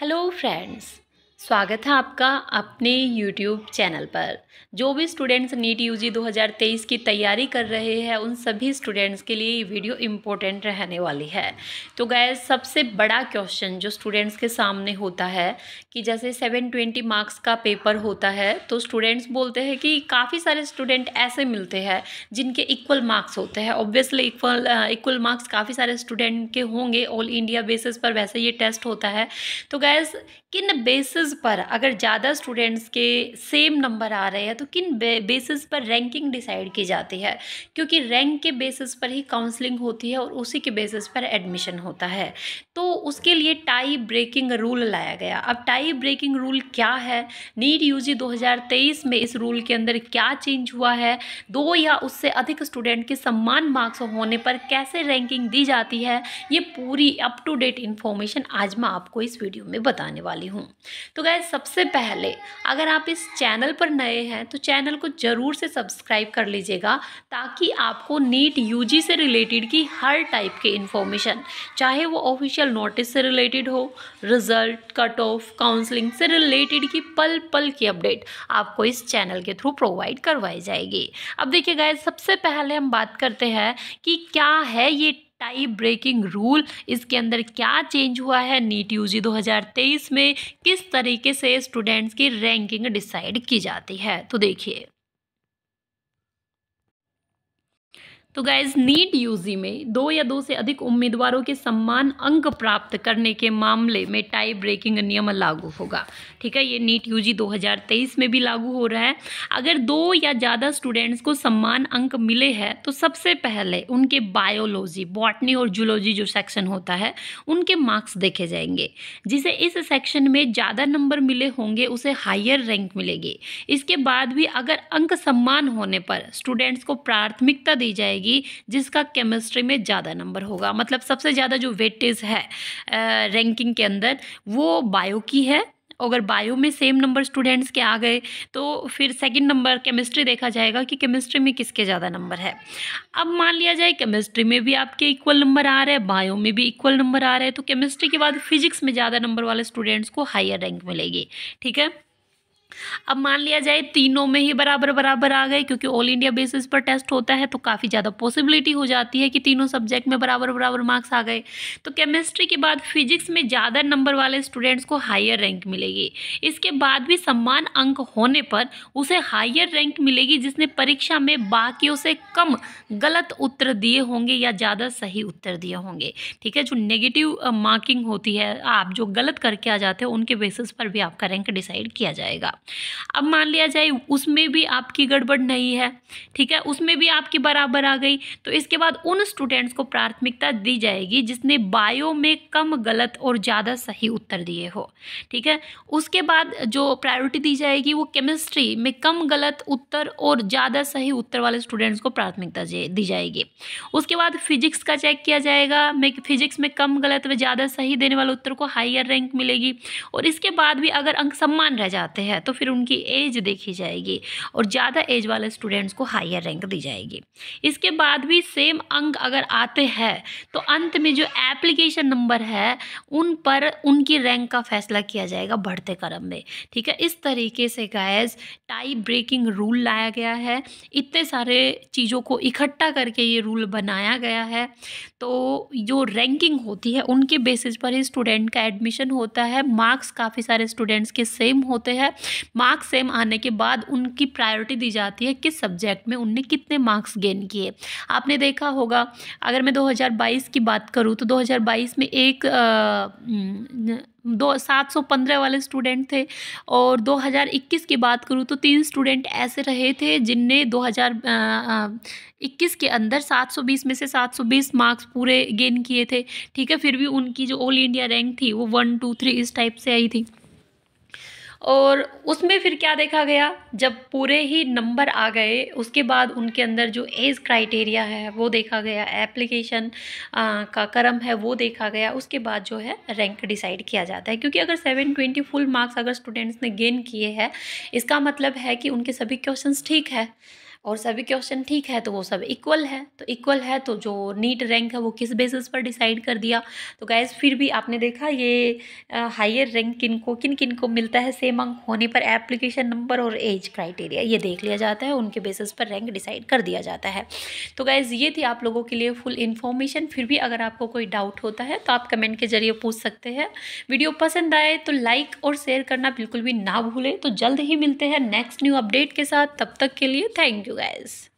Hello friends, स्वागत है आपका अपने YouTube चैनल पर जो भी स्टूडेंट्स नीट यू 2023 की तैयारी कर रहे हैं उन सभी स्टूडेंट्स के लिए ये वीडियो इम्पोर्टेंट रहने वाली है तो गैस सबसे बड़ा क्वेश्चन जो स्टूडेंट्स के सामने होता है कि जैसे 720 मार्क्स का पेपर होता है तो स्टूडेंट्स बोलते हैं कि काफ़ी सारे स्टूडेंट ऐसे मिलते हैं जिनके इक्वल मार्क्स होते हैं ऑब्वियसली इक्वल इक्वल मार्क्स काफ़ी सारे स्टूडेंट के होंगे ऑल इंडिया बेसिस पर वैसे ये टेस्ट होता है तो गैस किन बेसिस बेसिस पर अगर ज़्यादा स्टूडेंट्स के सेम नंबर आ रहे हैं तो किन बेसिस पर रैंकिंग डिसाइड की जाती है क्योंकि रैंक के बेसिस पर ही काउंसलिंग होती है और उसी के बेसिस पर एडमिशन होता है तो उसके लिए टाई ब्रेकिंग रूल लाया गया अब टाई ब्रेकिंग रूल क्या है नीट यू जी में इस रूल के अंदर क्या चेंज हुआ है दो या उससे अधिक स्टूडेंट के सम्मान मार्क्स होने पर कैसे रैंकिंग दी जाती है ये पूरी अप टू डेट इन्फॉर्मेशन आज मैं आपको इस वीडियो में बताने वाली हूँ तो तो गाय सबसे पहले अगर आप इस चैनल पर नए हैं तो चैनल को ज़रूर से सब्सक्राइब कर लीजिएगा ताकि आपको नीट यूजी से रिलेटेड की हर टाइप के इन्फॉर्मेशन चाहे वो ऑफिशियल नोटिस से रिलेटेड हो रिजल्ट कट ऑफ काउंसलिंग से रिलेटेड की पल पल की अपडेट आपको इस चैनल के थ्रू प्रोवाइड करवाई जाएगी अब देखिए गाय सबसे पहले हम बात करते हैं कि क्या है ये टाई ब्रेकिंग रूल इसके अंदर क्या चेंज हुआ है नीट यूजी 2023 में किस तरीके से स्टूडेंट्स की रैंकिंग डिसाइड की जाती है तो देखिए तो गाइज नीट यूजी में दो या दो से अधिक उम्मीदवारों के सम्मान अंक प्राप्त करने के मामले में टाई ब्रेकिंग नियम लागू होगा ठीक है ये नीट यूजी 2023 में भी लागू हो रहा है अगर दो या ज़्यादा स्टूडेंट्स को सम्मान अंक मिले हैं तो सबसे पहले उनके बायोलॉजी बॉटनी और जूलॉजी जो सेक्शन होता है उनके मार्क्स देखे जाएंगे जिसे इस सेक्शन में ज़्यादा नंबर मिले होंगे उसे हायर रैंक मिलेगी इसके बाद भी अगर अंक सम्मान होने पर स्टूडेंट्स को प्राथमिकता दी जाएगी जाएगी जिसका केमिस्ट्री में ज़्यादा नंबर होगा मतलब सबसे ज़्यादा जो वेटेज है रैंकिंग के अंदर वो बायो की है अगर बायो में सेम नंबर स्टूडेंट्स के आ गए तो फिर सेकंड नंबर केमिस्ट्री देखा जाएगा कि केमिस्ट्री में किसके ज़्यादा नंबर है अब मान लिया जाए केमिस्ट्री में भी आपके इक्वल नंबर आ रहे हैं बायो में भी इक्वल नंबर आ रहे हैं तो केमिस्ट्री के बाद फिजिक्स में ज़्यादा नंबर वाले स्टूडेंट्स को हायर रैंक मिलेगी ठीक है अब मान लिया जाए तीनों में ही बराबर बराबर आ गए क्योंकि ऑल इंडिया बेसिस पर टेस्ट होता है तो काफ़ी ज़्यादा पॉसिबिलिटी हो जाती है कि तीनों सब्जेक्ट में बराबर बराबर मार्क्स आ गए तो केमिस्ट्री के बाद फिजिक्स में ज़्यादा नंबर वाले स्टूडेंट्स को हायर रैंक मिलेगी इसके बाद भी सम्मान अंक होने पर उसे हायर रैंक मिलेगी जिसने परीक्षा में बाकियों से कम गलत उत्तर दिए होंगे या ज़्यादा सही उत्तर दिए होंगे ठीक है जो नेगेटिव मार्किंग होती है आप जो गलत करके आ जाते हैं उनके बेसिस पर भी आपका रैंक डिसाइड किया जाएगा अब मान लिया जाए उसमें भी आपकी गड़बड़ नहीं है ठीक है उसमें भी आपकी बराबर आ गई तो इसके बाद उन स्टूडेंट्स को प्राथमिकता दी जाएगी जिसने बायो में कम गलत और ज़्यादा सही उत्तर दिए हो ठीक है उसके बाद जो प्रायोरिटी दी जाएगी वो केमिस्ट्री में कम गलत उत्तर और ज़्यादा सही उत्तर वाले स्टूडेंट्स को प्राथमिकता दी जाएगी उसके बाद फिजिक्स का चेक किया जाएगा मैं फिजिक्स में कम गलत व ज़्यादा सही देने वाले उत्तर को हाइयर रैंक मिलेगी और इसके बाद भी अगर अंक सम्मान रह जाते हैं तो तो फिर उनकी एज देखी जाएगी और ज़्यादा एज वाले स्टूडेंट्स को हायर रैंक दी जाएगी इसके बाद भी सेम अंक अगर आते हैं तो अंत में जो एप्लीकेशन नंबर है उन पर उनकी रैंक का फैसला किया जाएगा बढ़ते क्रम में ठीक है इस तरीके से गायज टाइप ब्रेकिंग रूल लाया गया है इतने सारे चीज़ों को इकट्ठा करके ये रूल बनाया गया है तो जो रैंकिंग होती है उनके बेसिस पर ही स्टूडेंट का एडमिशन होता है मार्क्स काफ़ी सारे स्टूडेंट्स के सेम होते हैं मार्क्स सेम आने के बाद उनकी प्रायोरिटी दी जाती है किस सब्जेक्ट में उनने कितने मार्क्स गेन किए आपने देखा होगा अगर मैं 2022 की बात करूँ तो 2022 में एक आ, दो सात सौ पंद्रह वाले स्टूडेंट थे और 2021 की बात करूँ तो तीन स्टूडेंट ऐसे रहे थे जिनने 2021 के अंदर 720 में से 720 मार्क्स पूरे गेन किए थे ठीक है फिर भी उनकी जो ऑल इंडिया रैंक थी वो वन टू थ्री इस टाइप से आई थी और उसमें फिर क्या देखा गया जब पूरे ही नंबर आ गए उसके बाद उनके अंदर जो एज क्राइटेरिया है वो देखा गया एप्लीकेशन का क्रम है वो देखा गया उसके बाद जो है रैंक डिसाइड किया जाता है क्योंकि अगर सेवन ट्वेंटी फुल मार्क्स अगर स्टूडेंट्स ने गेन किए हैं इसका मतलब है कि उनके सभी क्वेश्चन ठीक है और सभी क्वेश्चन ठीक है तो वो सब इक्वल है तो इक्वल है तो जो नीट रैंक है वो किस बेसिस पर डिसाइड कर दिया तो गैस फिर भी आपने देखा ये हायर रैंक किन को किन किन को मिलता है सेम अंक होने पर एप्लीकेशन नंबर और एज क्राइटेरिया ये देख लिया जाता है उनके बेसिस पर रैंक डिसाइड कर दिया जाता है तो गैज़ ये थी आप लोगों के लिए फुल इन्फॉर्मेशन फिर भी अगर आपको कोई डाउट होता है तो आप कमेंट के जरिए पूछ सकते हैं वीडियो पसंद आए तो लाइक और शेयर करना बिल्कुल भी ना भूलें तो जल्द ही मिलते हैं नेक्स्ट न्यू अपडेट के साथ तब तक के लिए थैंक यू you guys.